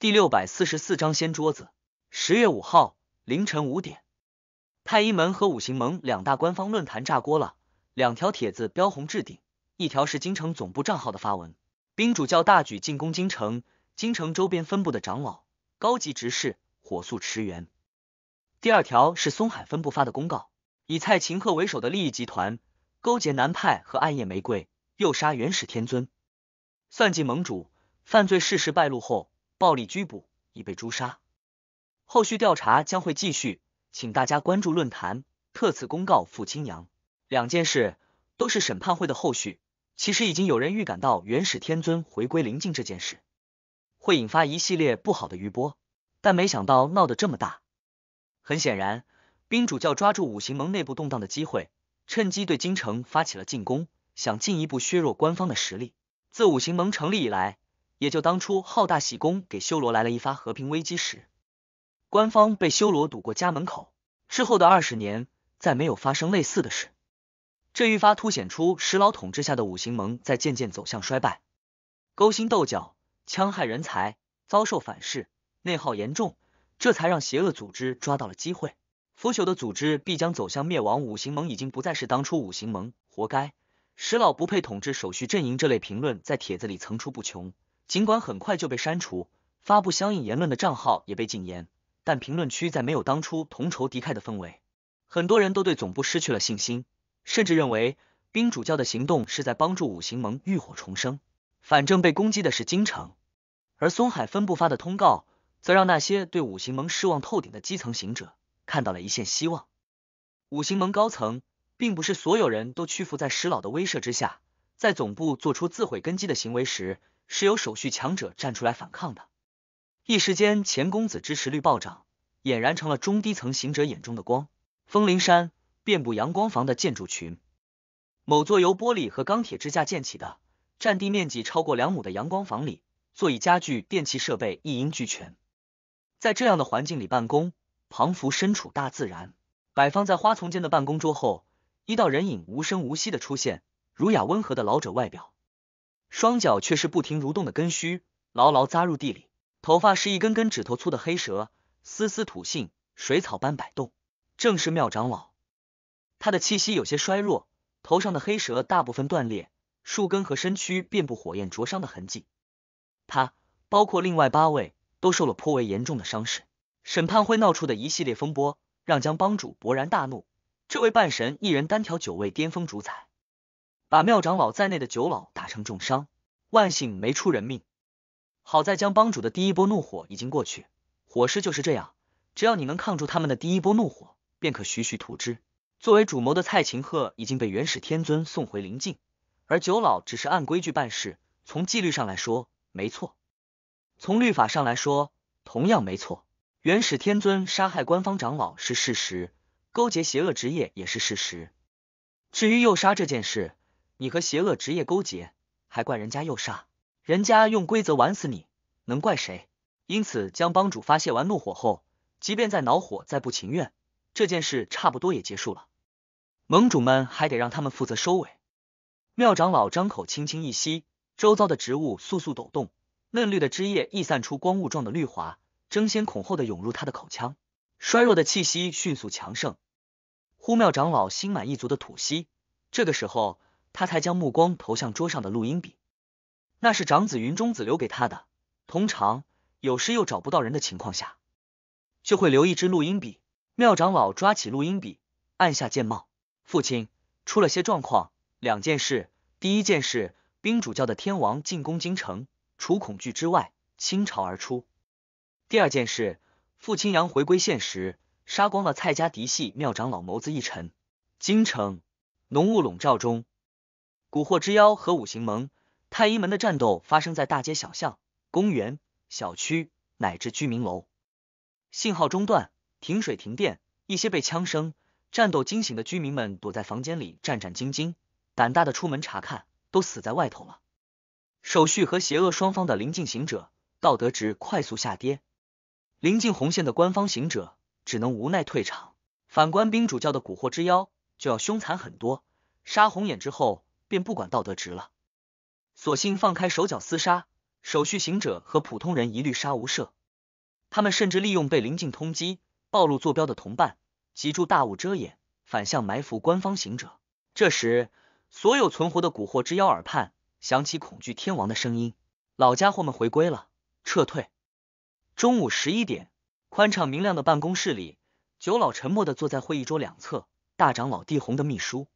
第六百四十四章掀桌子。十月五号凌晨五点，太一门和五行盟两大官方论坛炸锅了，两条帖子标红置顶。一条是京城总部账号的发文：冰主教大举进攻京城，京城周边分部的长老、高级执事火速驰援。第二条是松海分部发的公告：以蔡秦鹤为首的利益集团勾结南派和暗夜玫瑰，诱杀元始天尊，算计盟主。犯罪事实败露后。暴力拘捕已被诛杀，后续调查将会继续，请大家关注论坛。特此公告，付青阳。两件事都是审判会的后续，其实已经有人预感到元始天尊回归灵境这件事会引发一系列不好的余波，但没想到闹得这么大。很显然，冰主教抓住五行盟内部动荡的机会，趁机对京城发起了进攻，想进一步削弱官方的实力。自五行盟成立以来，也就当初好大喜功给修罗来了一发和平危机时，官方被修罗堵过家门口之后的二十年，再没有发生类似的事。这愈发凸显出石老统治下的五行盟在渐渐走向衰败，勾心斗角，戕害人才，遭受反噬，内耗严重，这才让邪恶组织抓到了机会。腐朽的组织必将走向灭亡，五行盟已经不再是当初五行盟，活该，石老不配统治，守序阵营这类评论在帖子里层出不穷。尽管很快就被删除，发布相应言论的账号也被禁言，但评论区再没有当初同仇敌忾的氛围。很多人都对总部失去了信心，甚至认为冰主教的行动是在帮助五行盟浴火重生。反正被攻击的是京城，而松海分部发的通告，则让那些对五行盟失望透顶的基层行者看到了一线希望。五行盟高层并不是所有人都屈服在石老的威慑之下，在总部做出自毁根基的行为时。是由手续强者站出来反抗的，一时间钱公子支持率暴涨，俨然成了中低层行者眼中的光。风铃山遍布阳光房的建筑群，某座由玻璃和钢铁支架建起的，占地面积超过两亩的阳光房里，座椅、家具、电器设备一应俱全。在这样的环境里办公，庞福身处大自然，摆放在花丛间的办公桌后，一道人影无声无息的出现，儒雅温和的老者外表。双脚却是不停蠕动的根须，牢牢扎入地里；头发是一根根指头粗的黑蛇，丝丝吐信，水草般摆动。正是妙长老，他的气息有些衰弱，头上的黑蛇大部分断裂，树根和身躯遍布火焰灼伤的痕迹。他包括另外八位都受了颇为严重的伤势。审判会闹出的一系列风波，让江帮主勃然大怒。这位半神一人单挑九位巅峰主宰。把庙长老在内的九老打成重伤，万幸没出人命。好在江帮主的第一波怒火已经过去，火势就是这样。只要你能抗住他们的第一波怒火，便可徐徐图之。作为主谋的蔡琴鹤已经被元始天尊送回灵境，而九老只是按规矩办事。从纪律上来说没错，从律法上来说同样没错。元始天尊杀害官方长老是事实，勾结邪恶职业也是事实。至于诱杀这件事，你和邪恶职业勾结，还怪人家诱杀？人家用规则玩死你，能怪谁？因此，将帮主发泄完怒火后，即便再恼火、再不情愿，这件事差不多也结束了。盟主们还得让他们负责收尾。妙长老张口轻轻一吸，周遭的植物簌簌抖动，嫩绿的枝叶溢散出光雾状的绿华，争先恐后的涌入他的口腔。衰弱的气息迅速强盛。呼！妙长老心满意足的吐息。这个时候。他才将目光投向桌上的录音笔，那是长子云中子留给他的。通常有事又找不到人的情况下，就会留一支录音笔。妙长老抓起录音笔，按下键帽。父亲出了些状况，两件事。第一件事，冰主教的天王进攻京城，除恐惧之外，倾巢而出。第二件事，傅青阳回归现实，杀光了蔡家嫡系。妙长老眸子一沉。京城浓雾笼罩中。蛊惑之妖和五行盟、太阴门的战斗发生在大街小巷、公园、小区乃至居民楼。信号中断，停水停电。一些被枪声战斗惊醒的居民们躲在房间里战战兢兢，胆大的出门查看，都死在外头了。手续和邪恶双方的临近行者道德值快速下跌，临近红线的官方行者只能无奈退场。反观冰主教的蛊惑之妖就要凶残很多，杀红眼之后。便不管道德值了，索性放开手脚厮杀，手续行者和普通人一律杀无赦。他们甚至利用被临近通缉、暴露坐标的同伴，借助大雾遮掩，反向埋伏官方行者。这时，所有存活的蛊惑之妖耳畔响起恐惧天王的声音：“老家伙们回归了，撤退。”中午十一点，宽敞明亮的办公室里，九老沉默的坐在会议桌两侧，大长老帝红的秘书。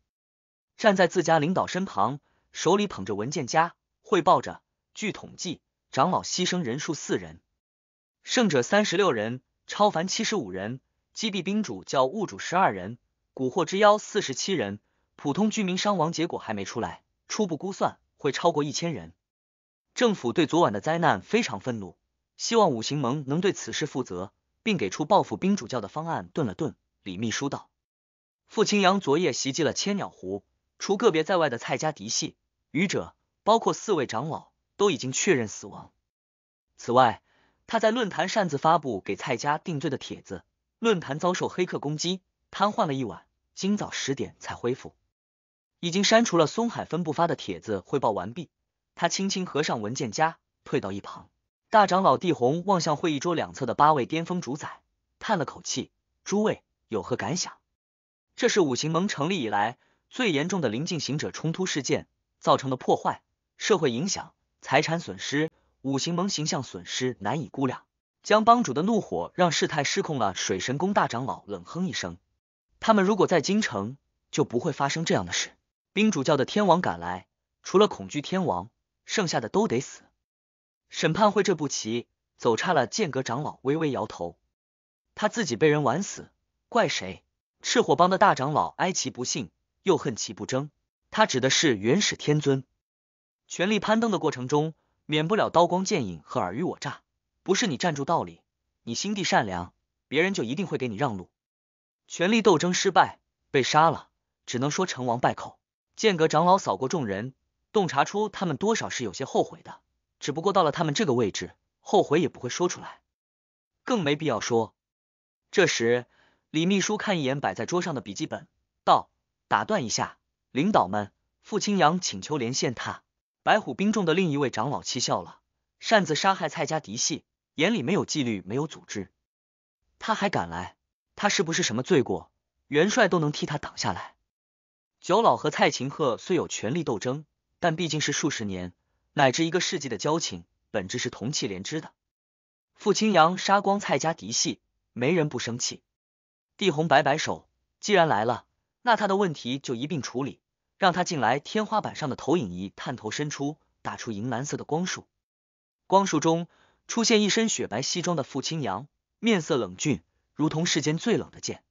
站在自家领导身旁，手里捧着文件夹，汇报着。据统计，长老牺牲人数四人，胜者三十六人，超凡七十五人，击毙兵主教、物主十二人，蛊惑之妖四十七人，普通居民伤亡结果还没出来，初步估算会超过一千人。政府对昨晚的灾难非常愤怒，希望五行盟能对此事负责，并给出报复兵主教的方案。顿了顿，李秘书道：“傅青阳昨夜袭击了千鸟湖。”除个别在外的蔡家嫡系，余者包括四位长老，都已经确认死亡。此外，他在论坛擅自发布给蔡家定罪的帖子，论坛遭受黑客攻击，瘫痪了一晚，今早十点才恢复。已经删除了松海分部发的帖子。汇报完毕，他轻轻合上文件夹，退到一旁。大长老帝红望向会议桌两侧的八位巅峰主宰，叹了口气：“诸位有何感想？这是五行盟成立以来。”最严重的临近行者冲突事件造成的破坏、社会影响、财产损失、五行盟形象损失难以估量。江帮主的怒火让事态失控了。水神宫大长老冷哼一声：“他们如果在京城，就不会发生这样的事。”冰主教的天王赶来，除了恐惧天王，剩下的都得死。审判会这步棋走差了。剑阁长老微微摇头：“他自己被人玩死，怪谁？”赤火帮的大长老哀其不幸。又恨其不争，他指的是元始天尊。权力攀登的过程中，免不了刀光剑影和尔虞我诈。不是你站住道理，你心地善良，别人就一定会给你让路。权力斗争失败，被杀了，只能说成王败寇。剑阁长老扫过众人，洞察出他们多少是有些后悔的，只不过到了他们这个位置，后悔也不会说出来，更没必要说。这时，李秘书看一眼摆在桌上的笔记本，道。打断一下，领导们，傅青阳请求连线他。白虎兵众的另一位长老气笑了，擅自杀害蔡家嫡系，眼里没有纪律，没有组织，他还敢来？他是不是什么罪过？元帅都能替他挡下来。九老和蔡琴鹤虽有权力斗争，但毕竟是数十年乃至一个世纪的交情，本质是同气连枝的。傅青阳杀光蔡家嫡系，没人不生气。帝红摆摆手，既然来了。那他的问题就一并处理，让他进来。天花板上的投影仪探头伸出，打出银蓝色的光束，光束中出现一身雪白西装的傅青阳，面色冷峻，如同世间最冷的剑。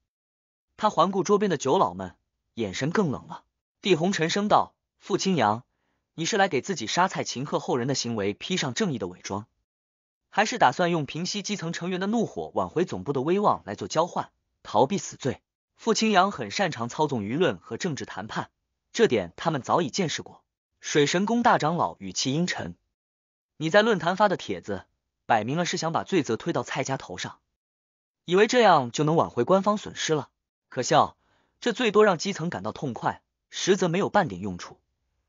他环顾桌边的九老们，眼神更冷了。帝红沉声道：“傅青阳，你是来给自己杀蔡秦鹤后人的行为披上正义的伪装，还是打算用平息基层成员的怒火、挽回总部的威望来做交换，逃避死罪？”傅青阳很擅长操纵舆论和政治谈判，这点他们早已见识过。水神宫大长老语气阴沉：“你在论坛发的帖子，摆明了是想把罪责推到蔡家头上，以为这样就能挽回官方损失了？可笑！这最多让基层感到痛快，实则没有半点用处。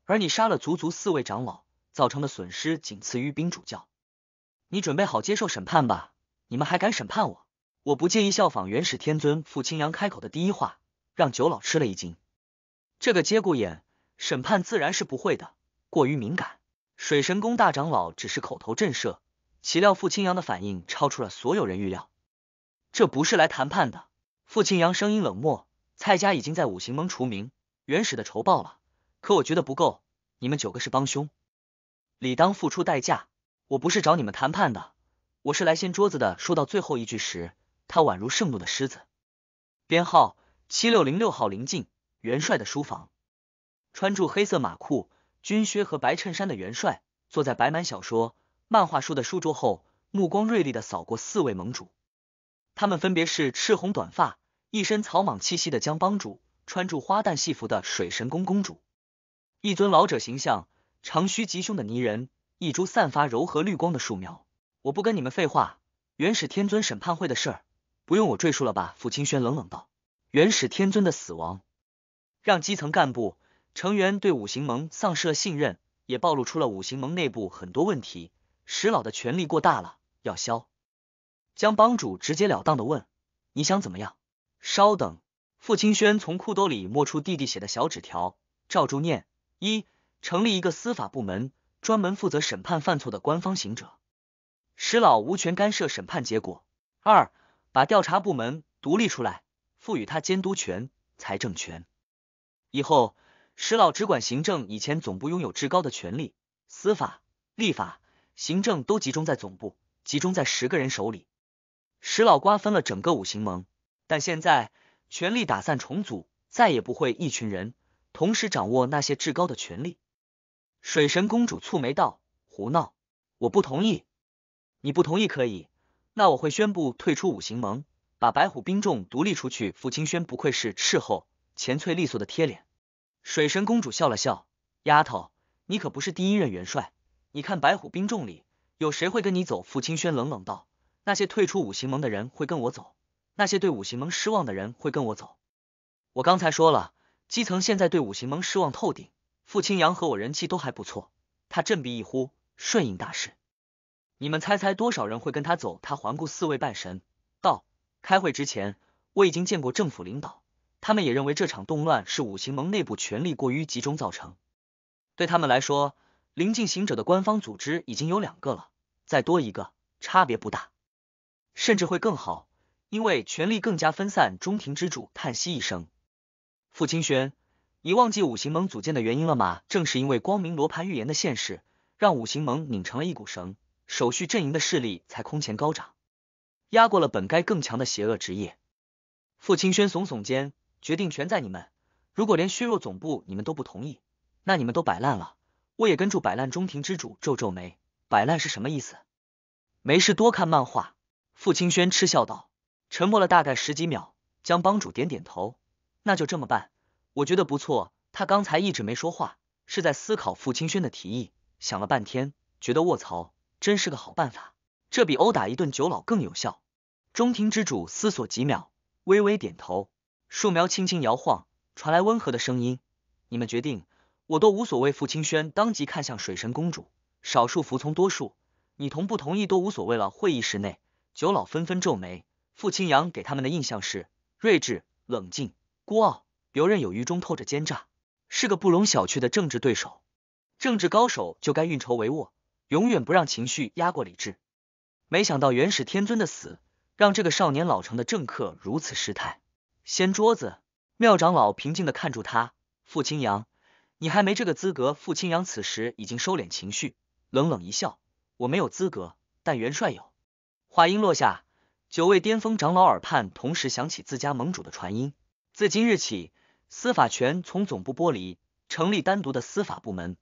而你杀了足足四位长老，造成的损失仅次于冰主教。你准备好接受审判吧！你们还敢审判我？”我不介意效仿元始天尊。傅青阳开口的第一话，让九老吃了一惊。这个节骨眼，审判自然是不会的，过于敏感。水神宫大长老只是口头震慑，岂料傅青阳的反应超出了所有人预料。这不是来谈判的。傅青阳声音冷漠：“蔡家已经在五行盟除名，元始的仇报了，可我觉得不够。你们九个是帮凶，理当付出代价。我不是找你们谈判的，我是来掀桌子的。”说到最后一句时。他宛如盛怒的狮子。编号七六零六号，临近元帅的书房。穿着黑色马裤、军靴和白衬衫的元帅坐在摆满小说、漫画书的书桌后，目光锐利的扫过四位盟主。他们分别是赤红短发、一身草莽气息的江帮主，穿着花旦戏服的水神宫公主，一尊老者形象、长须及胸的泥人，一株散发柔和绿光的树苗。我不跟你们废话，元始天尊审判会的事儿。不用我赘述了吧？傅清轩冷冷道：“元始天尊的死亡，让基层干部成员对五行盟丧失了信任，也暴露出了五行盟内部很多问题。石老的权力过大了，要削。”江帮主直截了当的问：“你想怎么样？”稍等，傅清轩从裤兜里摸出弟弟写的小纸条，照住念：“一、成立一个司法部门，专门负责审判犯错的官方行者，石老无权干涉审判结果。二、”把调查部门独立出来，赋予他监督权、财政权。以后石老只管行政。以前总部拥有至高的权力，司法、立法、行政都集中在总部，集中在十个人手里。石老瓜分了整个五行盟，但现在权力打散重组，再也不会一群人同时掌握那些至高的权力。水神公主蹙眉道：“胡闹！我不同意。你不同意可以。”那我会宣布退出五行盟，把白虎兵众独立出去。傅清轩不愧是斥候，前脆利索的贴脸。水神公主笑了笑：“丫头，你可不是第一任元帅。你看白虎兵众里有谁会跟你走？”傅清轩冷冷道：“那些退出五行盟的人会跟我走，那些对五行盟失望的人会跟我走。我刚才说了，基层现在对五行盟失望透顶。傅清扬和我人气都还不错，他振臂一呼，顺应大势。”你们猜猜多少人会跟他走？他环顾四位半神，道：“开会之前，我已经见过政府领导，他们也认为这场动乱是五行盟内部权力过于集中造成。对他们来说，临近行者的官方组织已经有两个了，再多一个差别不大，甚至会更好，因为权力更加分散。”中庭之主叹息一声：“傅清轩，你忘记五行盟组建的原因了吗？正是因为光明罗盘预言的现实，让五行盟拧成了一股绳。”手续阵营的势力才空前高涨，压过了本该更强的邪恶职业。傅清轩耸耸肩，决定全在你们。如果连削弱总部你们都不同意，那你们都摆烂了。我也跟住摆烂。中庭之主皱皱眉，摆烂是什么意思？没事，多看漫画。傅清轩嗤笑道。沉默了大概十几秒，江帮主点点头。那就这么办，我觉得不错。他刚才一直没说话，是在思考傅清轩的提议，想了半天，觉得卧槽。真是个好办法，这比殴打一顿九老更有效。中庭之主思索几秒，微微点头。树苗轻轻摇晃，传来温和的声音：“你们决定，我都无所谓。”傅清轩当即看向水神公主。少数服从多数，你同不同意都无所谓了。会议室内，九老纷纷皱眉。傅清扬给他们的印象是睿智、冷静、孤傲，游刃有余中透着奸诈，是个不容小觑的政治对手。政治高手就该运筹帷幄。永远不让情绪压过理智。没想到元始天尊的死，让这个少年老成的政客如此失态，掀桌子。妙长老平静的看住他，傅青阳，你还没这个资格。傅青阳此时已经收敛情绪，冷冷一笑，我没有资格，但元帅有。话音落下，九位巅峰长老耳畔同时响起自家盟主的传音：自今日起，司法权从总部剥离，成立单独的司法部门。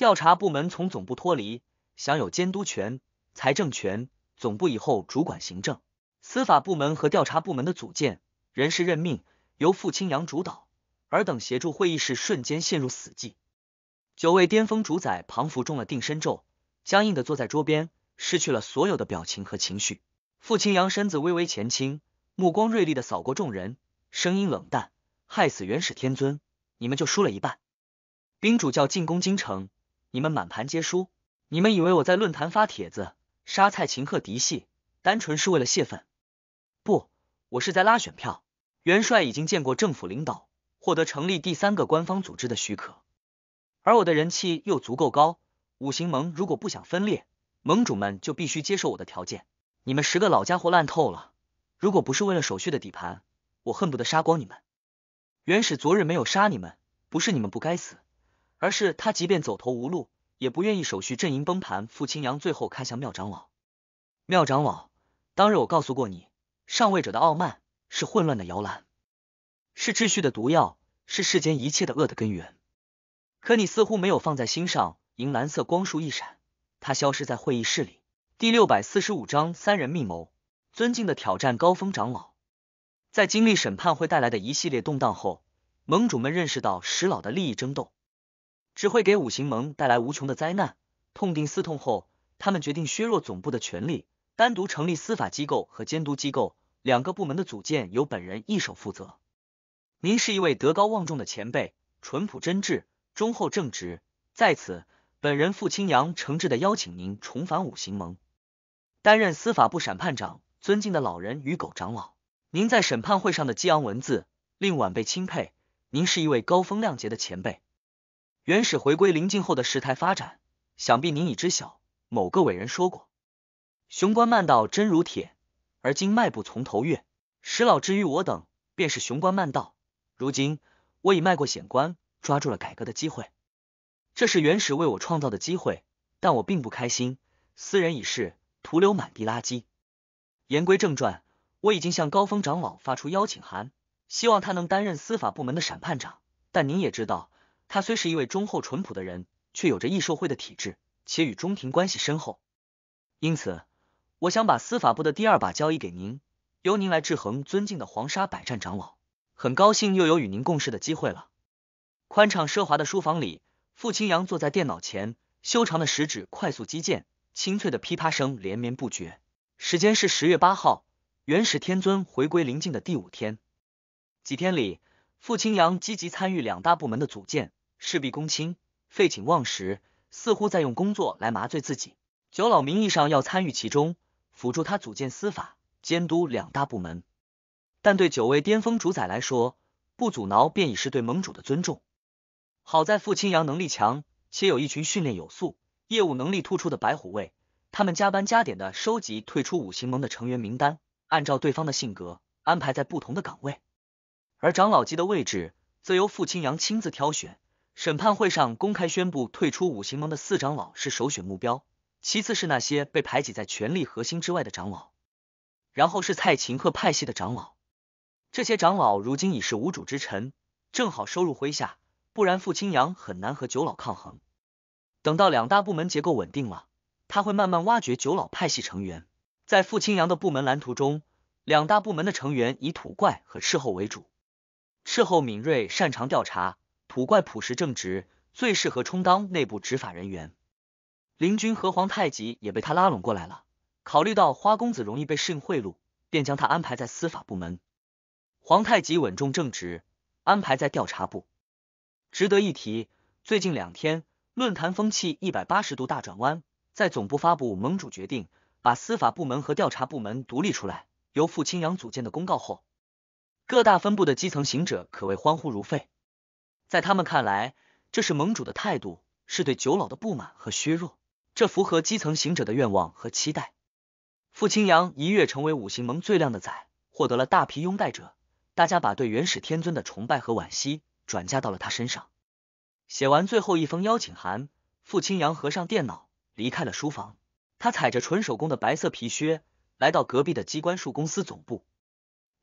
调查部门从总部脱离，享有监督权、财政权。总部以后主管行政、司法部门和调查部门的组建、人事任命由傅青阳主导。尔等协助会议室瞬间陷入死寂。九位巅峰主宰庞服中了定身咒，僵硬的坐在桌边，失去了所有的表情和情绪。傅青阳身子微微前倾，目光锐利的扫过众人，声音冷淡：“害死元始天尊，你们就输了一半。”冰主教进攻京城。你们满盘皆输。你们以为我在论坛发帖子杀蔡秦贺嫡系，单纯是为了泄愤？不，我是在拉选票。元帅已经见过政府领导，获得成立第三个官方组织的许可，而我的人气又足够高。五行盟如果不想分裂，盟主们就必须接受我的条件。你们十个老家伙烂透了，如果不是为了手续的底盘，我恨不得杀光你们。元始昨日没有杀你们，不是你们不该死。而是他，即便走投无路，也不愿意手续阵营崩盘。傅青阳最后看向妙长老，妙长老，当日我告诉过你，上位者的傲慢是混乱的摇篮，是秩序的毒药，是世间一切的恶的根源。可你似乎没有放在心上。银蓝色光束一闪，他消失在会议室里。第六百四十五章三人密谋。尊敬的挑战高峰长老，在经历审判会带来的一系列动荡后，盟主们认识到石老的利益争斗。只会给五行盟带来无穷的灾难。痛定思痛后，他们决定削弱总部的权力，单独成立司法机构和监督机构。两个部门的组建由本人一手负责。您是一位德高望重的前辈，淳朴真挚，忠厚正直。在此，本人傅青阳诚挚的邀请您重返五行盟，担任司法部审判长。尊敬的老人与狗长老，您在审判会上的激昂文字令晚辈钦佩。您是一位高风亮节的前辈。原始回归临近后的事态发展，想必您已知晓。某个伟人说过：“雄关漫道真如铁，而今迈步从头越。”石老之于我等，便是雄关漫道。如今我已迈过险关，抓住了改革的机会。这是原始为我创造的机会，但我并不开心。斯人已逝，徒留满地垃圾。言归正传，我已经向高峰长老发出邀请函，希望他能担任司法部门的审判长。但您也知道。他虽是一位忠厚淳朴的人，却有着易受贿的体质，且与中庭关系深厚，因此，我想把司法部的第二把交椅给您，由您来制衡。尊敬的黄沙百战长老，很高兴又有与您共事的机会了。宽敞奢华的书房里，傅青阳坐在电脑前，修长的食指快速击剑，清脆的噼啪声连绵不绝。时间是十月八号，元始天尊回归灵境的第五天。几天里，傅青阳积极参与两大部门的组建。事必躬亲，废寝忘食，似乎在用工作来麻醉自己。九老名义上要参与其中，辅助他组建司法监督两大部门，但对九位巅峰主宰来说，不阻挠便已是对盟主的尊重。好在傅青阳能力强，且有一群训练有素、业务能力突出的白虎卫，他们加班加点的收集退出五行盟的成员名单，按照对方的性格安排在不同的岗位，而长老级的位置则由傅青阳亲自挑选。审判会上公开宣布退出五行盟的四长老是首选目标，其次是那些被排挤在权力核心之外的长老，然后是蔡琴鹤派系的长老。这些长老如今已是无主之臣，正好收入麾下，不然傅清扬很难和九老抗衡。等到两大部门结构稳定了，他会慢慢挖掘九老派系成员。在傅清扬的部门蓝图中，两大部门的成员以土怪和斥候为主，斥候敏锐，擅长调查。土怪朴实正直，最适合充当内部执法人员。林军和皇太极也被他拉拢过来了。考虑到花公子容易被适应贿赂，便将他安排在司法部门。皇太极稳重正直，安排在调查部。值得一提，最近两天论坛风气一百八十度大转弯，在总部发布盟主决定把司法部门和调查部门独立出来，由傅青阳组建的公告后，各大分部的基层行者可谓欢呼如沸。在他们看来，这是盟主的态度，是对九老的不满和削弱，这符合基层行者的愿望和期待。傅青阳一跃成为五行盟最靓的仔，获得了大批拥戴者，大家把对元始天尊的崇拜和惋惜转嫁到了他身上。写完最后一封邀请函，傅青阳合上电脑，离开了书房。他踩着纯手工的白色皮靴，来到隔壁的机关术公司总部。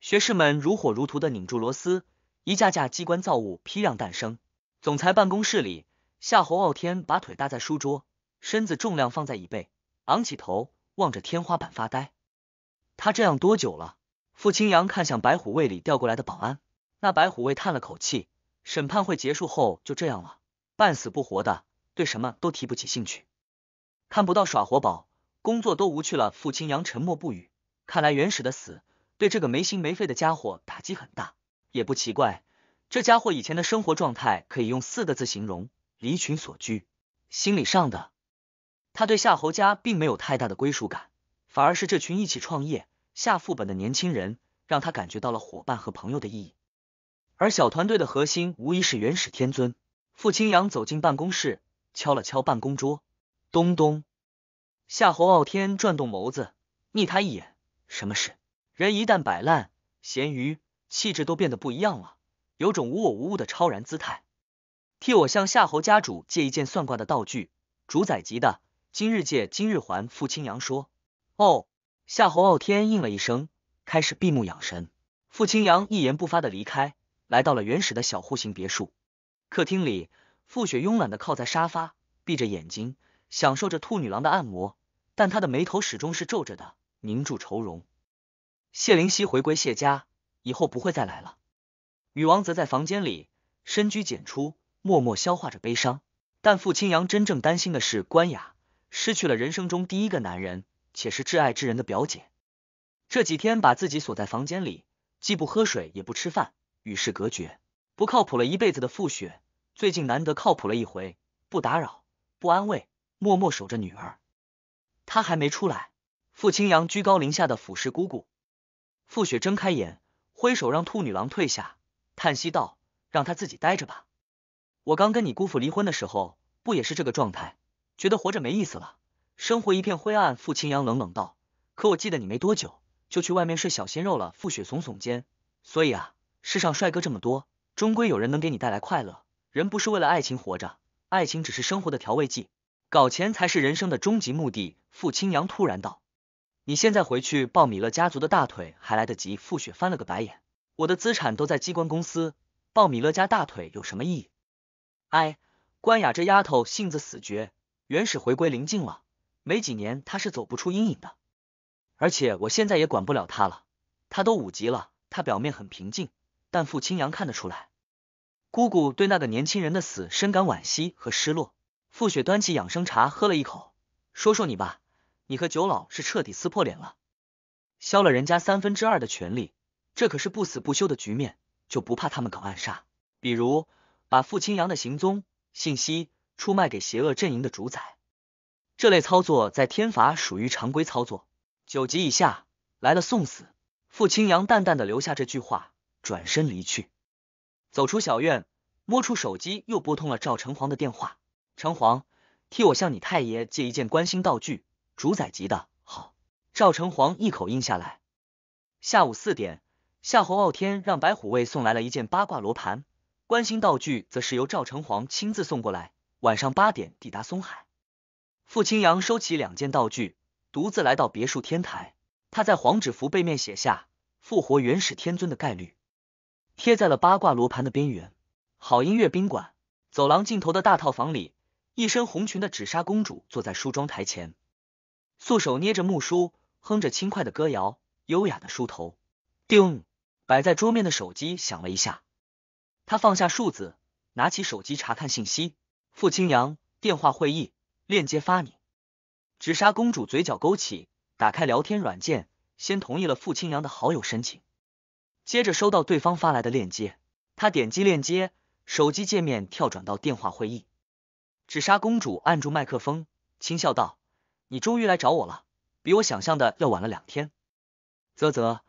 学士们如火如荼的拧住螺丝。一架架机关造物批量诞生。总裁办公室里，夏侯傲天把腿搭在书桌，身子重量放在椅背，昂起头望着天花板发呆。他这样多久了？傅青阳看向白虎卫里调过来的保安，那白虎卫叹了口气：“审判会结束后就这样了，半死不活的，对什么都提不起兴趣，看不到耍活宝，工作都无趣了。”傅青阳沉默不语。看来原始的死对这个没心没肺的家伙打击很大。也不奇怪，这家伙以前的生活状态可以用四个字形容：离群所居。心理上的，他对夏侯家并没有太大的归属感，反而是这群一起创业、下副本的年轻人，让他感觉到了伙伴和朋友的意义。而小团队的核心无疑是元始天尊。傅青阳走进办公室，敲了敲办公桌，咚咚。夏侯傲天转动眸子，睨他一眼：“什么事？”人一旦摆烂，咸鱼。气质都变得不一样了，有种无我无物的超然姿态。替我向夏侯家主借一件算卦的道具，主宰级的。今日借，今日还。傅青阳说。哦，夏侯傲天应了一声，开始闭目养神。傅青阳一言不发的离开，来到了原始的小户型别墅。客厅里，傅雪慵懒的靠在沙发，闭着眼睛享受着兔女郎的按摩，但她的眉头始终是皱着的，凝住愁容。谢灵溪回归谢家。以后不会再来了。女王则在房间里深居简出，默默消化着悲伤。但傅清扬真正担心的是关雅失去了人生中第一个男人，且是挚爱之人的表姐。这几天把自己锁在房间里，既不喝水也不吃饭，与世隔绝，不靠谱了一辈子的傅雪，最近难得靠谱了一回。不打扰，不安慰，默默守着女儿。他还没出来。傅清扬居高临下的俯视姑姑。傅雪睁开眼。挥手让兔女郎退下，叹息道：“让她自己待着吧。我刚跟你姑父离婚的时候，不也是这个状态，觉得活着没意思了，生活一片灰暗。”傅青阳冷冷道：“可我记得你没多久，就去外面睡小鲜肉了。”傅雪耸耸肩：“所以啊，世上帅哥这么多，终归有人能给你带来快乐。人不是为了爱情活着，爱情只是生活的调味剂，搞钱才是人生的终极目的。”傅青阳突然道。你现在回去抱米勒家族的大腿还来得及？傅雪翻了个白眼，我的资产都在机关公司，抱米勒家大腿有什么意义？哎，关雅这丫头性子死绝，原始回归灵境了，没几年她是走不出阴影的。而且我现在也管不了她了，她都五级了，她表面很平静，但傅青扬看得出来，姑姑对那个年轻人的死深感惋惜和失落。傅雪端起养生茶喝了一口，说说你吧。你和九老是彻底撕破脸了，削了人家三分之二的权利，这可是不死不休的局面，就不怕他们搞暗杀？比如把傅青阳的行踪信息出卖给邪恶阵营的主宰，这类操作在天罚属于常规操作，九级以下来了送死。傅青阳淡淡的留下这句话，转身离去，走出小院，摸出手机，又拨通了赵城隍的电话，城隍，替我向你太爷借一件关心道具。主宰级的好，赵成皇一口应下来。下午四点，夏侯傲天让白虎卫送来了一件八卦罗盘，关心道具则是由赵成皇亲自送过来。晚上八点抵达松海。傅青阳收起两件道具，独自来到别墅天台。他在黄纸符背面写下复活元始天尊的概率，贴在了八卦罗盘的边缘。好音乐宾馆走廊尽头的大套房里，一身红裙的纸莎公主坐在梳妆台前。素手捏着木梳，哼着轻快的歌谣，优雅的梳头。叮，摆在桌面的手机响了一下。他放下梳子，拿起手机查看信息。傅青阳电话会议链接发你。紫砂公主嘴角勾起，打开聊天软件，先同意了傅青阳的好友申请，接着收到对方发来的链接。她点击链接，手机界面跳转到电话会议。紫砂公主按住麦克风，轻笑道。你终于来找我了，比我想象的要晚了两天。啧啧，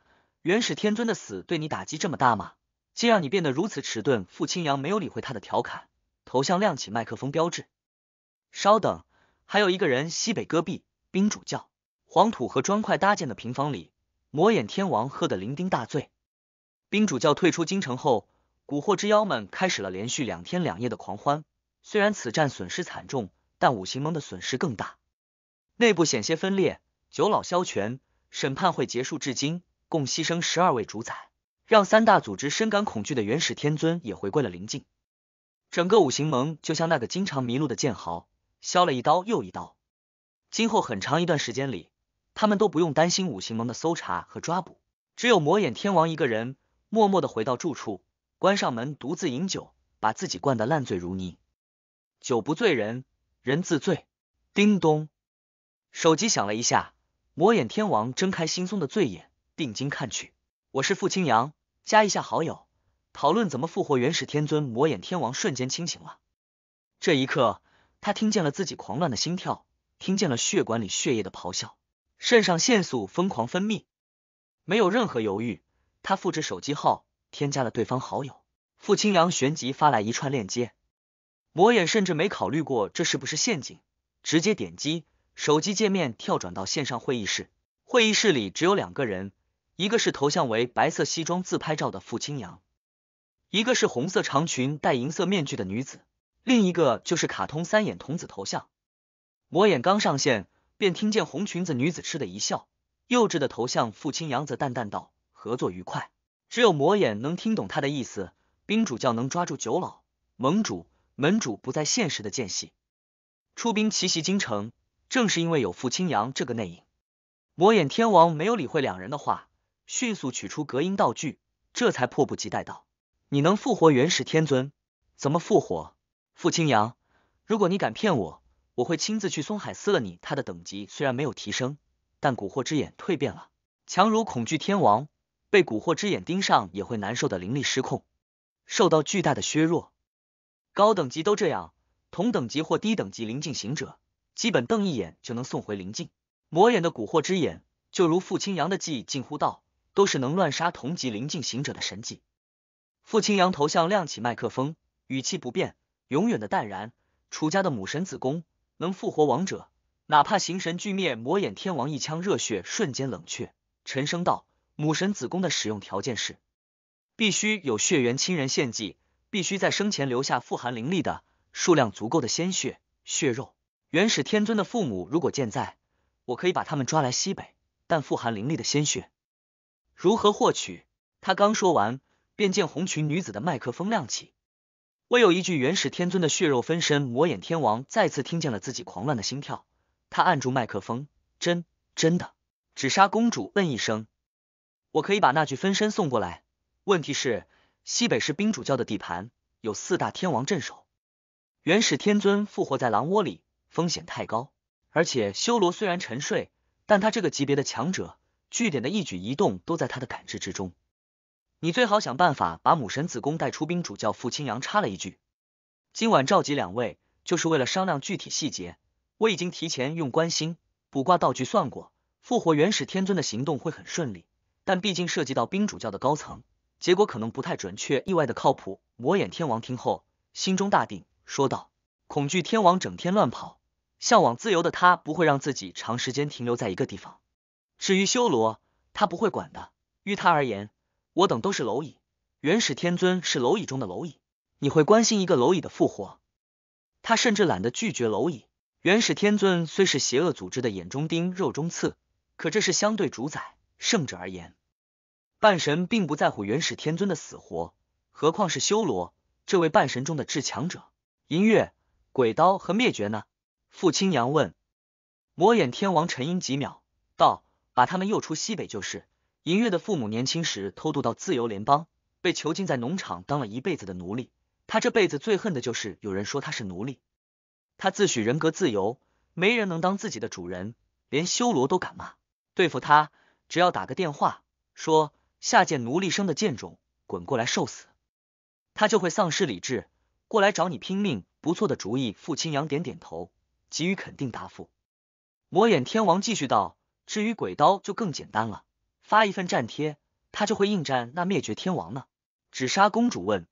元始天尊的死对你打击这么大吗？竟让你变得如此迟钝。傅清扬没有理会他的调侃，头像亮起麦克风标志。稍等，还有一个人。西北戈壁，冰主教，黄土和砖块搭建的平房里，魔眼天王喝得酩酊大醉。冰主教退出京城后，蛊惑之妖们开始了连续两天两夜的狂欢。虽然此战损失惨重，但五行盟的损失更大。内部险些分裂，九老萧权审判会结束至今，共牺牲十二位主宰，让三大组织深感恐惧的元始天尊也回归了灵境。整个五行盟就像那个经常迷路的剑豪，削了一刀又一刀。今后很长一段时间里，他们都不用担心五行盟的搜查和抓捕，只有魔眼天王一个人默默的回到住处，关上门独自饮酒，把自己灌得烂醉如泥。酒不醉人人自醉。叮咚。手机响了一下，魔眼天王睁开惺忪的醉眼，定睛看去。我是傅青阳，加一下好友，讨论怎么复活元始天尊。魔眼天王瞬间清醒了。这一刻，他听见了自己狂乱的心跳，听见了血管里血液的咆哮，肾上腺素疯狂分泌。没有任何犹豫，他复制手机号，添加了对方好友。傅青阳旋即发来一串链接，魔眼甚至没考虑过这是不是陷阱，直接点击。手机界面跳转到线上会议室，会议室里只有两个人，一个是头像为白色西装自拍照的傅青阳，一个是红色长裙戴银色面具的女子，另一个就是卡通三眼童子头像。魔眼刚上线，便听见红裙子女子嗤的一笑，幼稚的头像傅青阳则淡淡道：“合作愉快。”只有魔眼能听懂他的意思。冰主教能抓住九老盟主，门主不在现实的间隙，出兵奇袭京城。正是因为有傅清扬这个内应，魔眼天王没有理会两人的话，迅速取出隔音道具，这才迫不及待道：“你能复活元始天尊？怎么复活？傅清扬，如果你敢骗我，我会亲自去松海撕了你！”他的等级虽然没有提升，但蛊惑之眼蜕变了，强如恐惧天王，被蛊惑之眼盯上也会难受的灵力失控，受到巨大的削弱。高等级都这样，同等级或低等级临近行者。基本瞪一眼就能送回灵境，魔眼的蛊惑之眼，就如傅青阳的技，近乎道都是能乱杀同级灵境行者的神技。傅青阳头像亮起，麦克风语气不变，永远的淡然。楚家的母神子宫能复活亡者，哪怕形神俱灭，魔眼天王一腔热血瞬间冷却。沉声道：“母神子宫的使用条件是，必须有血缘亲人献祭，必须在生前留下富含灵力的数量足够的鲜血、血肉。”元始天尊的父母如果健在，我可以把他们抓来西北。但富含灵力的鲜血如何获取？他刚说完，便见红裙女子的麦克风亮起。为有一具元始天尊的血肉分身，魔眼天王再次听见了自己狂乱的心跳。他按住麦克风，真真的，只杀公主，嗯一声，我可以把那具分身送过来。问题是，西北是冰主教的地盘，有四大天王镇守。元始天尊复活在狼窝里。风险太高，而且修罗虽然沉睡，但他这个级别的强者，据点的一举一动都在他的感知之中。你最好想办法把母神子宫带出。冰主教傅清阳插了一句：“今晚召集两位，就是为了商量具体细节。我已经提前用关心卜卦道具算过，复活元始天尊的行动会很顺利，但毕竟涉及到冰主教的高层，结果可能不太准确，意外的靠谱。”魔眼天王听后，心中大定，说道：“恐惧天王整天乱跑。”向往自由的他不会让自己长时间停留在一个地方。至于修罗，他不会管的。于他而言，我等都是蝼蚁。元始天尊是蝼蚁中的蝼蚁，你会关心一个蝼蚁的复活？他甚至懒得拒绝蝼蚁。元始天尊虽是邪恶组织的眼中钉、肉中刺，可这是相对主宰、圣者而言。半神并不在乎元始天尊的死活，何况是修罗这位半神中的至强者？银月、鬼刀和灭绝呢？傅青阳问：“魔眼天王沉吟几秒，道：把他们诱出西北就是。银月的父母年轻时偷渡到自由联邦，被囚禁在农场当了一辈子的奴隶。他这辈子最恨的就是有人说他是奴隶。他自诩人格自由，没人能当自己的主人，连修罗都敢骂。对付他，只要打个电话，说下贱奴隶生的贱种，滚过来受死，他就会丧失理智，过来找你拼命。不错的主意。”傅青阳点点头。给予肯定答复。魔眼天王继续道：“至于鬼刀就更简单了，发一份战帖，他就会应战。那灭绝天王呢？”纸杀公主问。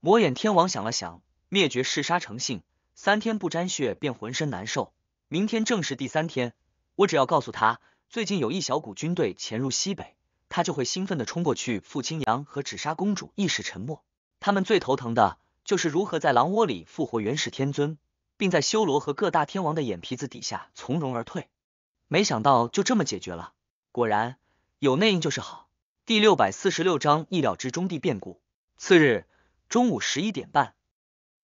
魔眼天王想了想：“灭绝嗜杀成性，三天不沾血便浑身难受。明天正是第三天，我只要告诉他最近有一小股军队潜入西北，他就会兴奋的冲过去。”傅青阳和纸杀公主一时沉默。他们最头疼的就是如何在狼窝里复活元始天尊。并在修罗和各大天王的眼皮子底下从容而退，没想到就这么解决了。果然有内应就是好。第六百四十六章意料之中地变故。次日中午十一点半，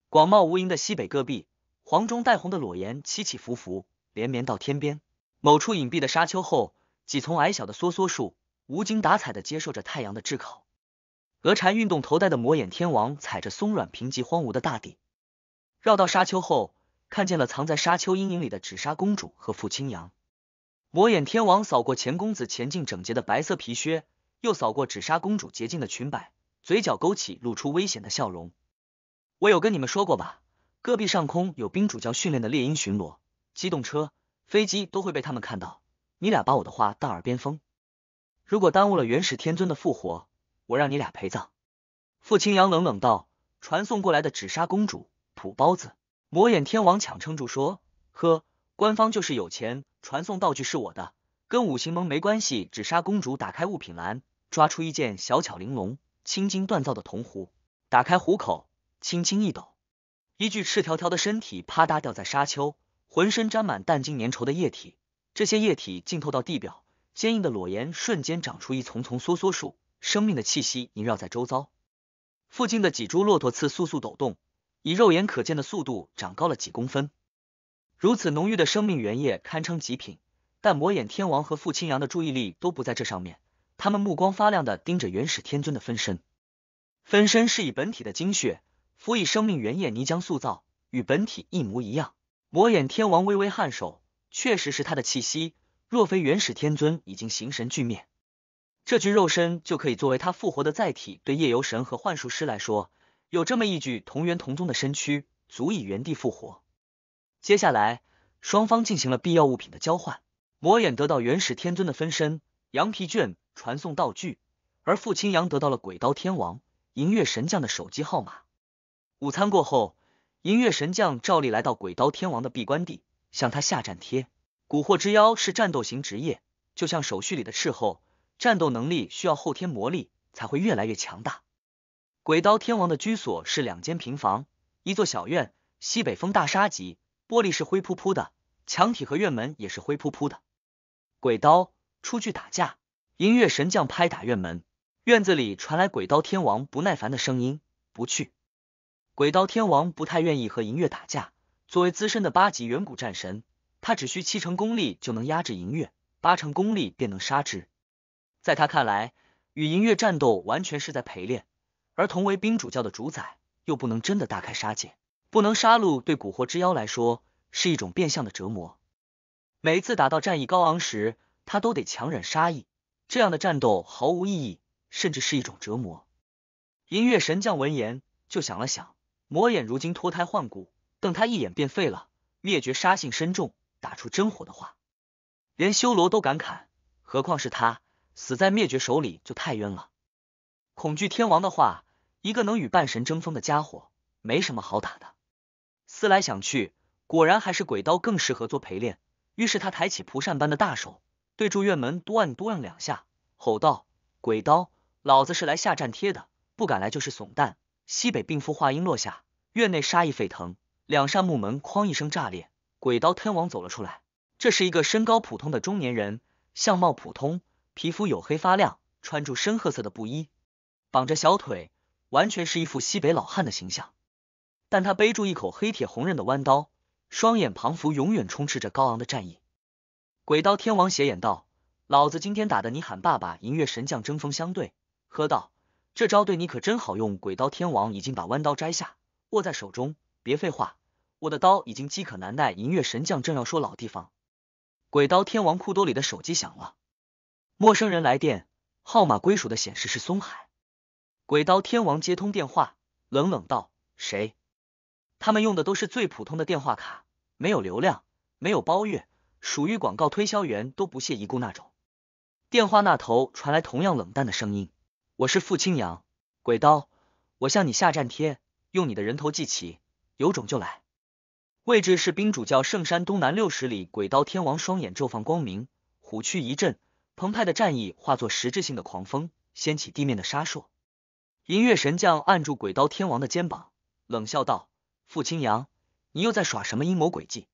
广袤无垠的西北戈壁，黄中带红的裸岩起起伏伏，连绵到天边。某处隐蔽的沙丘后，几丛矮小的梭梭树无精打采的接受着太阳的炙烤。鹅蝉运动头戴的魔眼天王踩着松软贫瘠荒芜的大地，绕到沙丘后。看见了藏在沙丘阴影里的纸莎公主和傅青阳，魔眼天王扫过钱公子前进整洁的白色皮靴，又扫过纸莎公主洁净的裙摆，嘴角勾起，露出危险的笑容。我有跟你们说过吧，戈壁上空有冰主教训练的猎鹰巡逻，机动车、飞机都会被他们看到。你俩把我的话当耳边风，如果耽误了元始天尊的复活，我让你俩陪葬。傅青阳冷冷道：“传送过来的纸莎公主，土包子。”魔眼天王强撑住说：“呵，官方就是有钱，传送道具是我的，跟五行盟没关系。只杀公主。”打开物品栏，抓出一件小巧玲珑、青金锻造的铜壶，打开壶口，轻轻一抖，一具赤条条的身体啪嗒掉在沙丘，浑身沾满淡金粘稠的液体。这些液体浸透到地表，坚硬的裸岩瞬间长出一丛丛梭梭树，生命的气息萦绕在周遭。附近的几株骆驼刺簌簌抖动。以肉眼可见的速度长高了几公分，如此浓郁的生命原液堪称极品。但魔眼天王和傅清扬的注意力都不在这上面，他们目光发亮的盯着元始天尊的分身。分身是以本体的精血辅以生命原液泥浆塑造，与本体一模一样。魔眼天王微微颔首，确实是他的气息。若非元始天尊已经形神俱灭，这具肉身就可以作为他复活的载体。对夜游神和幻术师来说。有这么一具同源同宗的身躯，足以原地复活。接下来，双方进行了必要物品的交换，魔眼得到元始天尊的分身羊皮卷传送道具，而傅青阳得到了鬼刀天王银月神将的手机号码。午餐过后，银月神将照例来到鬼刀天王的闭关地，向他下战帖。蛊惑之妖是战斗型职业，就像手续里的斥候，战斗能力需要后天磨砺才会越来越强大。鬼刀天王的居所是两间平房，一座小院，西北风大沙级，玻璃是灰扑扑的，墙体和院门也是灰扑扑的。鬼刀出去打架，银月神将拍打院门，院子里传来鬼刀天王不耐烦的声音：“不去。”鬼刀天王不太愿意和银月打架。作为资深的八级远古战神，他只需七成功力就能压制银月，八成功力便能杀之。在他看来，与银月战斗完全是在陪练。而同为冰主教的主宰，又不能真的大开杀戒，不能杀戮，对蛊惑之妖来说是一种变相的折磨。每次打到战意高昂时，他都得强忍杀意，这样的战斗毫无意义，甚至是一种折磨。银月神将闻言就想了想，魔眼如今脱胎换骨，瞪他一眼便废了。灭绝杀性深重，打出真火的话，连修罗都敢砍，何况是他？死在灭绝手里就太冤了。恐惧天王的话。一个能与半神争锋的家伙，没什么好打的。思来想去，果然还是鬼刀更适合做陪练。于是他抬起蒲扇般的大手，对住院门多按多按两下，吼道：“鬼刀，老子是来下战帖的，不敢来就是怂蛋！”西北病夫话音落下，院内杀意沸腾，两扇木门哐一声炸裂，鬼刀天王走了出来。这是一个身高普通的中年人，相貌普通，皮肤黝黑发亮，穿着深褐色的布衣，绑着小腿。完全是一副西北老汉的形象，但他背住一口黑铁红刃的弯刀，双眼彷佛永远充斥着高昂的战意。鬼刀天王斜眼道：“老子今天打的你喊爸爸！”银月神将针锋相对，喝道：“这招对你可真好用！”鬼刀天王已经把弯刀摘下，握在手中。别废话，我的刀已经饥渴难耐。银月神将正要说老地方，鬼刀天王裤兜里的手机响了，陌生人来电，号码归属的显示是松海。鬼刀天王接通电话，冷冷道：“谁？”他们用的都是最普通的电话卡，没有流量，没有包月，属于广告推销员都不屑一顾那种。电话那头传来同样冷淡的声音：“我是傅清扬，鬼刀，我向你下战帖，用你的人头祭旗，有种就来。位置是冰主教圣山东南六十里。”鬼刀天王双眼骤放光明，虎躯一震，澎湃的战意化作实质性的狂风，掀起地面的沙烁。银月神将按住鬼刀天王的肩膀，冷笑道：“傅青阳，你又在耍什么阴谋诡计？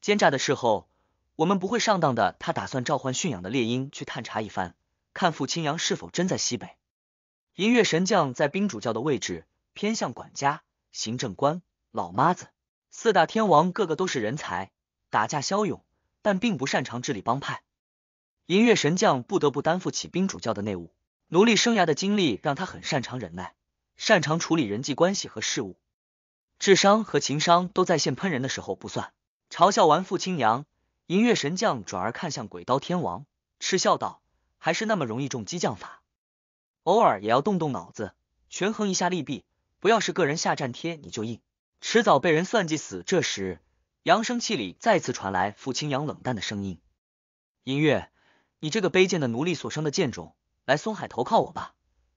奸诈的事后，我们不会上当的。”他打算召唤驯养的猎鹰去探查一番，看傅青阳是否真在西北。银月神将在冰主教的位置偏向管家、行政官、老妈子。四大天王个个都是人才，打架骁勇，但并不擅长治理帮派。银月神将不得不担负起冰主教的内务。奴隶生涯的经历让他很擅长忍耐，擅长处理人际关系和事物，智商和情商都在线。喷人的时候不算，嘲笑完傅青阳，银月神将转而看向鬼刀天王，嗤笑道：“还是那么容易中激将法，偶尔也要动动脑子，权衡一下利弊，不要是个人下战帖你就硬，迟早被人算计死。”这时，扬声器里再次传来傅青阳冷淡的声音：“银月，你这个卑贱的奴隶所生的贱种。”来松海投靠我吧，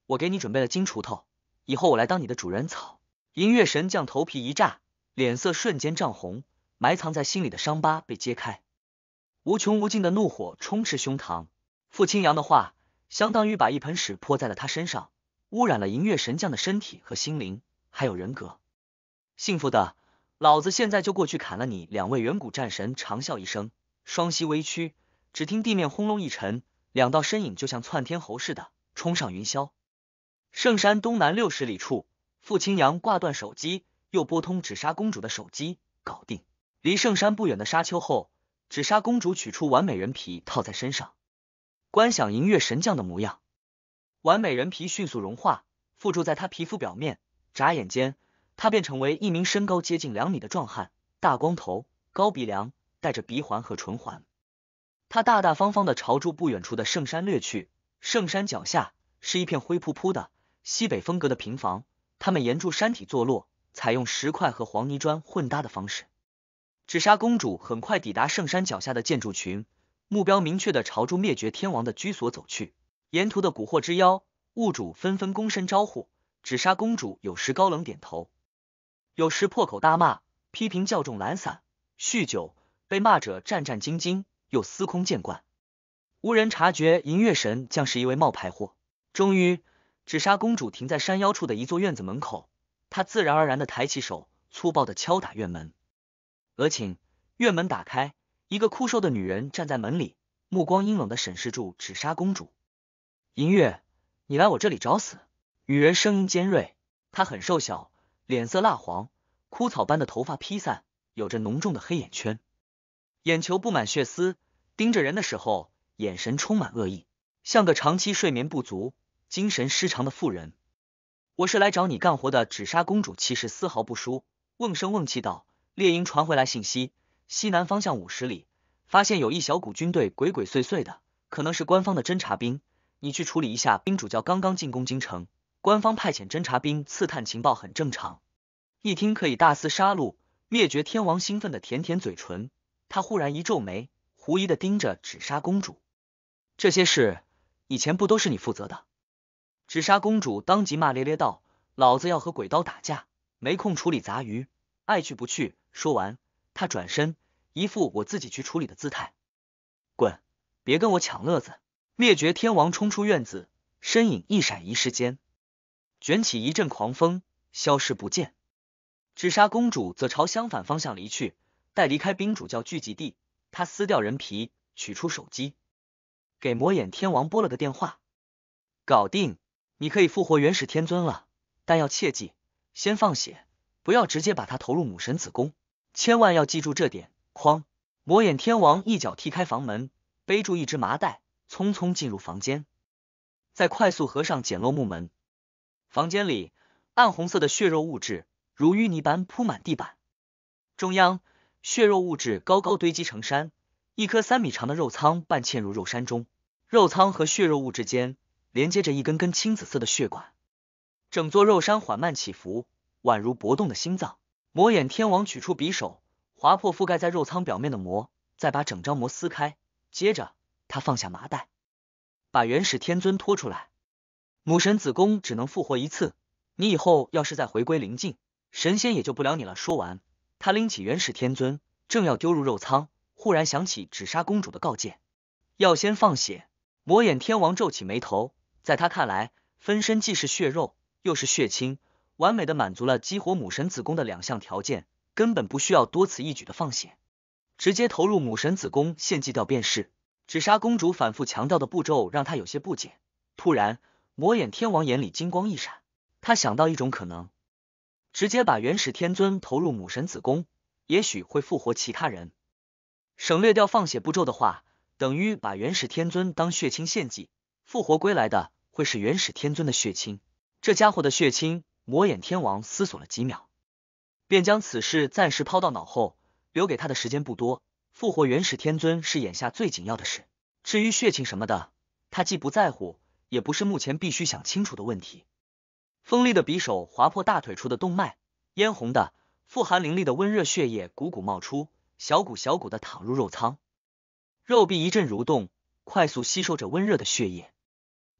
我给你准备了金锄头，以后我来当你的主人草。银月神将头皮一炸，脸色瞬间涨红，埋藏在心里的伤疤被揭开，无穷无尽的怒火充斥胸膛。傅清扬的话相当于把一盆屎泼在了他身上，污染了银月神将的身体和心灵，还有人格。幸福的，老子现在就过去砍了你！两位远古战神长啸一声，双膝微屈，只听地面轰隆一沉。两道身影就像窜天猴似的冲上云霄。圣山东南六十里处，傅青阳挂断手机，又拨通紫砂公主的手机，搞定。离圣山不远的沙丘后，紫砂公主取出完美人皮套在身上，观想银月神将的模样。完美人皮迅速融化，附着在她皮肤表面，眨眼间，她便成为一名身高接近两米的壮汉，大光头，高鼻梁，戴着鼻环和唇环。他大大方方的朝住不远处的圣山掠去，圣山脚下是一片灰扑扑的西北风格的平房，他们沿住山体坐落，采用石块和黄泥砖混搭的方式。紫砂公主很快抵达圣山脚下的建筑群，目标明确的朝住灭绝天王的居所走去。沿途的蛊惑之妖物主纷纷躬身招呼，紫砂公主有时高冷点头，有时破口大骂，批评教众懒散、酗酒。被骂者战战兢兢。又司空见惯，无人察觉银月神将是一位冒牌货。终于，纸莎公主停在山腰处的一座院子门口，她自然而然的抬起手，粗暴的敲打院门。额请，院门打开，一个枯瘦的女人站在门里，目光阴冷的审视住纸莎公主。银月，你来我这里找死？女人声音尖锐，她很瘦小，脸色蜡黄，枯草般的头发披散，有着浓重的黑眼圈。眼球布满血丝，盯着人的时候眼神充满恶意，像个长期睡眠不足、精神失常的妇人。我是来找你干活的，纸莎公主气势丝毫不输，瓮声瓮气道：“猎鹰传回来信息，西南方向五十里发现有一小股军队，鬼鬼祟祟的，可能是官方的侦察兵。你去处理一下。”兵主教刚刚进攻京城，官方派遣侦察兵刺探情报很正常。一听可以大肆杀戮，灭绝天王兴奋的舔舔嘴唇。他忽然一皱眉，狐疑的盯着紫砂公主。这些事以前不都是你负责的？紫砂公主当即骂咧咧道：“老子要和鬼刀打架，没空处理杂鱼，爱去不去。”说完，他转身，一副我自己去处理的姿态，滚，别跟我抢乐子！灭绝天王冲出院子，身影一闪一世间，卷起一阵狂风，消失不见。紫砂公主则朝相反方向离去。待离开冰主教聚集地，他撕掉人皮，取出手机，给魔眼天王拨了个电话。搞定，你可以复活原始天尊了，但要切记，先放血，不要直接把他投入母神子宫，千万要记住这点。哐！魔眼天王一脚踢开房门，背住一只麻袋，匆匆进入房间，再快速合上简陋木门。房间里，暗红色的血肉物质如淤泥般铺满地板，中央。血肉物质高高堆积成山，一颗三米长的肉仓半嵌入肉山中，肉仓和血肉物质间连接着一根根青紫色的血管，整座肉山缓慢起伏，宛如搏动的心脏。魔眼天王取出匕首，划破覆盖在肉仓表面的膜，再把整张膜撕开，接着他放下麻袋，把原始天尊拖出来。母神子宫只能复活一次，你以后要是再回归灵境，神仙也救不了你了。说完。他拎起元始天尊，正要丢入肉仓，忽然想起紫砂公主的告诫，要先放血。魔眼天王皱起眉头，在他看来，分身既是血肉，又是血亲，完美的满足了激活母神子宫的两项条件，根本不需要多此一举的放血，直接投入母神子宫献祭掉便是。紫砂公主反复强调的步骤让他有些不解。突然，魔眼天王眼里金光一闪，他想到一种可能。直接把元始天尊投入母神子宫，也许会复活其他人。省略掉放血步骤的话，等于把元始天尊当血亲献祭。复活归来的会是元始天尊的血亲。这家伙的血亲，魔眼天王思索了几秒，便将此事暂时抛到脑后。留给他的时间不多，复活元始天尊是眼下最紧要的事。至于血亲什么的，他既不在乎，也不是目前必须想清楚的问题。锋利的匕首划破大腿处的动脉，嫣红的、富含灵力的温热血液汩汩冒出，小股小股的淌入肉仓，肉壁一阵蠕动，快速吸收着温热的血液。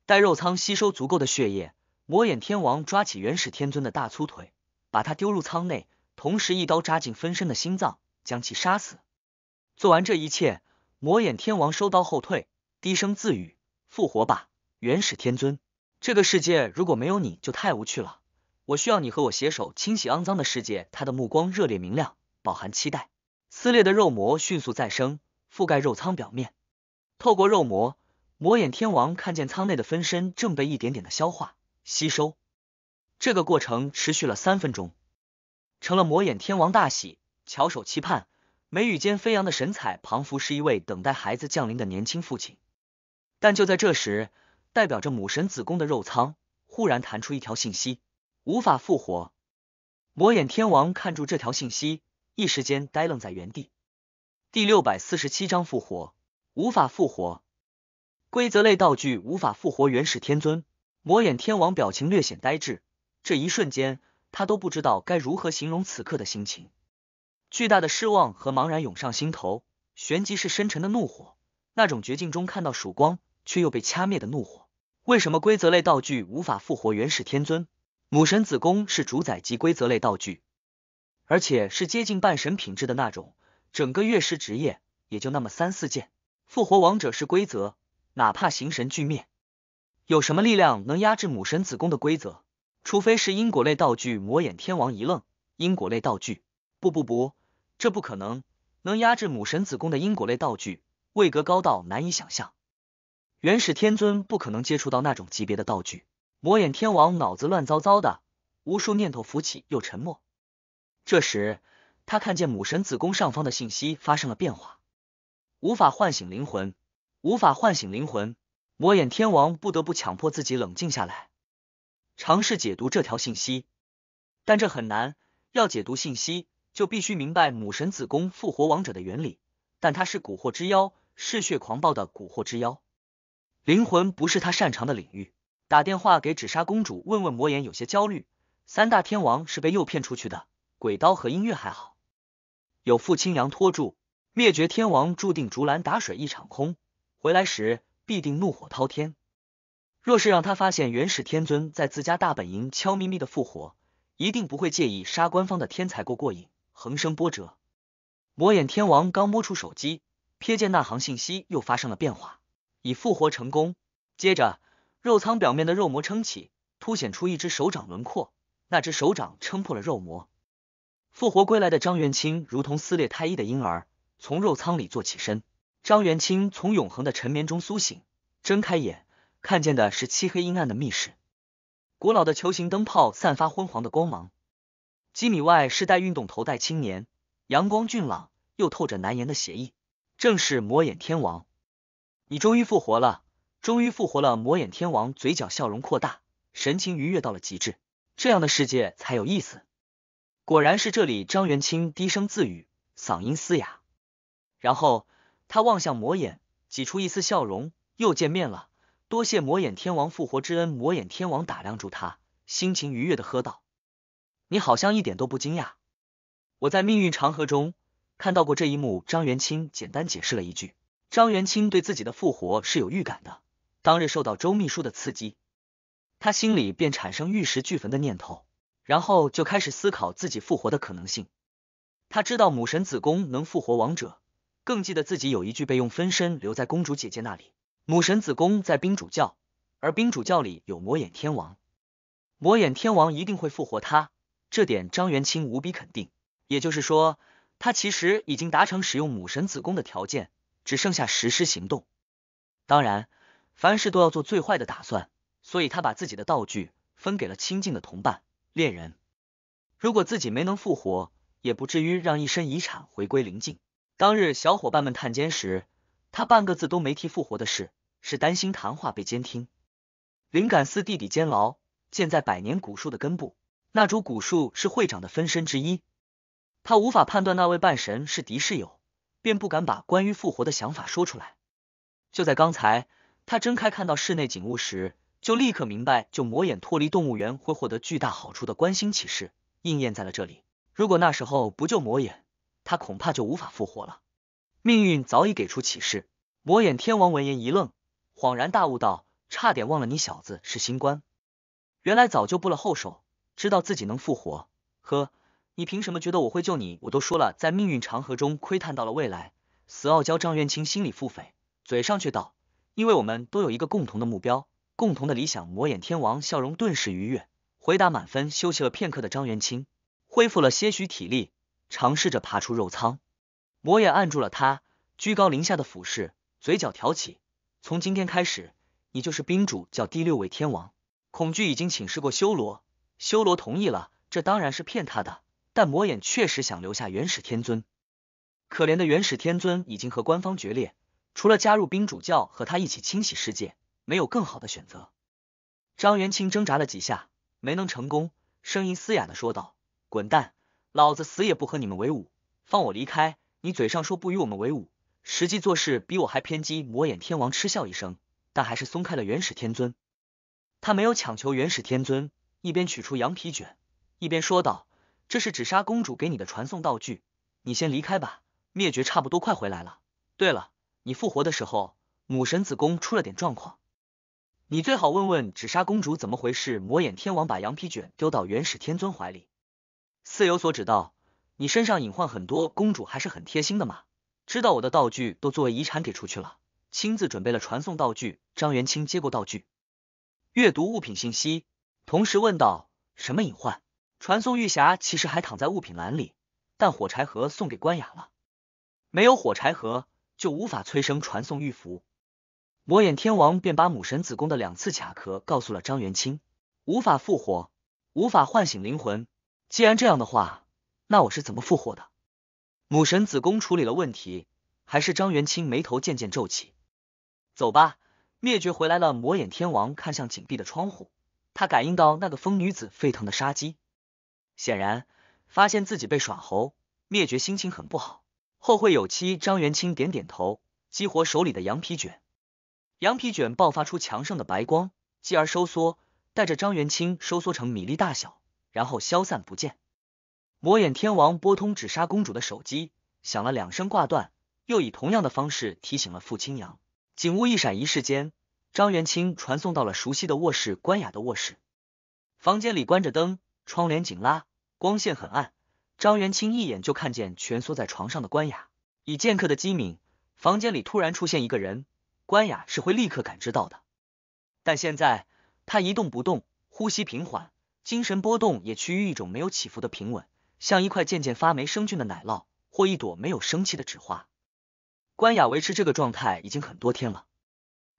待肉仓吸收足够的血液，魔眼天王抓起元始天尊的大粗腿，把他丢入舱内，同时一刀扎进分身的心脏，将其杀死。做完这一切，魔眼天王收刀后退，低声自语：“复活吧，元始天尊。”这个世界如果没有你就太无趣了，我需要你和我携手清洗肮脏的世界。他的目光热烈明亮，饱含期待。撕裂的肉膜迅速再生，覆盖肉仓表面。透过肉膜，魔眼天王看见舱内的分身正被一点点的消化吸收。这个过程持续了三分钟，成了魔眼天王大喜，翘首期盼，眉宇间飞扬的神采，彷佛是一位等待孩子降临的年轻父亲。但就在这时。代表着母神子宫的肉仓忽然弹出一条信息：无法复活。魔眼天王看住这条信息，一时间呆愣在原地。第六百四十七章复活，无法复活。规则类道具无法复活。元始天尊，魔眼天王表情略显呆滞。这一瞬间，他都不知道该如何形容此刻的心情。巨大的失望和茫然涌上心头，旋即是深沉的怒火。那种绝境中看到曙光却又被掐灭的怒火。为什么规则类道具无法复活元始天尊？母神子宫是主宰级规则类道具，而且是接近半神品质的那种。整个月师职业也就那么三四件。复活王者是规则，哪怕形神俱灭，有什么力量能压制母神子宫的规则？除非是因果类道具。魔眼天王一愣，因果类道具？不不不，这不可能！能压制母神子宫的因果类道具，位格高到难以想象。原始天尊不可能接触到那种级别的道具。魔眼天王脑子乱糟糟的，无数念头浮起又沉默。这时，他看见母神子宫上方的信息发生了变化，无法唤醒灵魂，无法唤醒灵魂。魔眼天王不得不强迫自己冷静下来，尝试解读这条信息，但这很难。要解读信息，就必须明白母神子宫复活王者的原理。但他是蛊惑之妖，嗜血狂暴的蛊惑之妖。灵魂不是他擅长的领域，打电话给紫杀公主问问魔眼，有些焦虑。三大天王是被诱骗出去的，鬼刀和音乐还好，有傅青阳拖住灭绝天王，注定竹篮打水一场空，回来时必定怒火滔天。若是让他发现原始天尊在自家大本营悄咪咪的复活，一定不会介意杀官方的天才过过瘾，横生波折。魔眼天王刚摸出手机，瞥见那行信息又发生了变化。已复活成功。接着，肉仓表面的肉膜撑起，凸显出一只手掌轮廓。那只手掌撑破了肉膜。复活归来的张元清如同撕裂胎衣的婴儿，从肉仓里坐起身。张元清从永恒的沉眠中苏醒，睁开眼，看见的是漆黑阴暗的密室。古老的球形灯泡散发昏黄的光芒。几米外是戴运动头带青年，阳光俊朗，又透着难言的邪意，正是魔眼天王。你终于复活了，终于复活了！魔眼天王嘴角笑容扩大，神情愉悦到了极致。这样的世界才有意思。果然是这里。张元清低声自语，嗓音嘶哑。然后他望向魔眼，挤出一丝笑容：“又见面了，多谢魔眼天王复活之恩。”魔眼天王打量住他，心情愉悦的喝道：“你好像一点都不惊讶。我在命运长河中看到过这一幕。”张元清简单解释了一句。张元清对自己的复活是有预感的。当日受到周秘书的刺激，他心里便产生玉石俱焚的念头，然后就开始思考自己复活的可能性。他知道母神子宫能复活王者，更记得自己有一具备用分身留在公主姐姐那里。母神子宫在冰主教，而冰主教里有魔眼天王，魔眼天王一定会复活他，这点张元清无比肯定。也就是说，他其实已经达成使用母神子宫的条件。只剩下实施行动。当然，凡事都要做最坏的打算，所以他把自己的道具分给了亲近的同伴恋人。如果自己没能复活，也不至于让一身遗产回归灵境。当日小伙伴们探监时，他半个字都没提复活的事，是担心谈话被监听。灵感寺地底监牢建在百年古树的根部，那株古树是会长的分身之一。他无法判断那位半神是敌是友。便不敢把关于复活的想法说出来。就在刚才，他睁开看到室内景物时，就立刻明白，救魔眼脱离动物园会获得巨大好处的关心启示，应验在了这里。如果那时候不救魔眼，他恐怕就无法复活了。命运早已给出启示。魔眼天王闻言一愣，恍然大悟道：“差点忘了，你小子是新官，原来早就布了后手，知道自己能复活。呵。”你凭什么觉得我会救你？我都说了，在命运长河中窥探到了未来。死傲娇张元清心里腹诽，嘴上却道：“因为我们都有一个共同的目标，共同的理想。”魔眼天王笑容顿时愉悦，回答满分。休息了片刻的张元清恢复了些许体力，尝试着爬出肉仓。魔眼按住了他，居高临下的俯视，嘴角挑起。从今天开始，你就是冰主教第六位天王。恐惧已经请示过修罗，修罗同意了，这当然是骗他的。但魔眼确实想留下元始天尊，可怜的元始天尊已经和官方决裂，除了加入冰主教和他一起清洗世界，没有更好的选择。张元清挣扎了几下，没能成功，声音嘶哑的说道：“滚蛋，老子死也不和你们为伍，放我离开！”你嘴上说不与我们为伍，实际做事比我还偏激。”魔眼天王嗤笑一声，但还是松开了元始天尊。他没有强求元始天尊，一边取出羊皮卷，一边说道。这是紫砂公主给你的传送道具，你先离开吧。灭绝差不多快回来了。对了，你复活的时候母神子宫出了点状况，你最好问问紫砂公主怎么回事。魔眼天王把羊皮卷丢到元始天尊怀里，似有所指道：“你身上隐患很多，公主还是很贴心的嘛，知道我的道具都作为遗产给出去了，亲自准备了传送道具。”张元清接过道具，阅读物品信息，同时问道：“什么隐患？”传送玉匣其实还躺在物品栏里，但火柴盒送给关雅了。没有火柴盒，就无法催生传送玉符。魔眼天王便把母神子宫的两次卡壳告诉了张元清，无法复活，无法唤醒灵魂。既然这样的话，那我是怎么复活的？母神子宫处理了问题，还是张元清眉头渐渐皱起。走吧，灭绝回来了。魔眼天王看向紧闭的窗户，他感应到那个疯女子沸腾的杀机。显然发现自己被耍猴，灭绝心情很不好。后会有期。张元清点点头，激活手里的羊皮卷，羊皮卷爆发出强盛的白光，继而收缩，带着张元清收缩成米粒大小，然后消散不见。魔眼天王拨通纸莎公主的手机，响了两声，挂断，又以同样的方式提醒了傅青阳。景物一闪一世间，张元清传送到了熟悉的卧室——关雅的卧室。房间里关着灯，窗帘紧拉。光线很暗，张元清一眼就看见蜷缩在床上的关雅。以剑客的机敏，房间里突然出现一个人，关雅是会立刻感知到的。但现在他一动不动，呼吸平缓，精神波动也趋于一种没有起伏的平稳，像一块渐渐发霉生菌的奶酪，或一朵没有生气的纸花。关雅维持这个状态已经很多天了，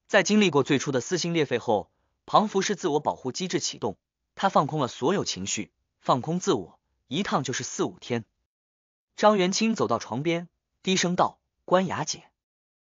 在经历过最初的撕心裂肺后，庞福是自我保护机制启动，他放空了所有情绪。放空自我，一趟就是四五天。张元清走到床边，低声道：“关雅姐。”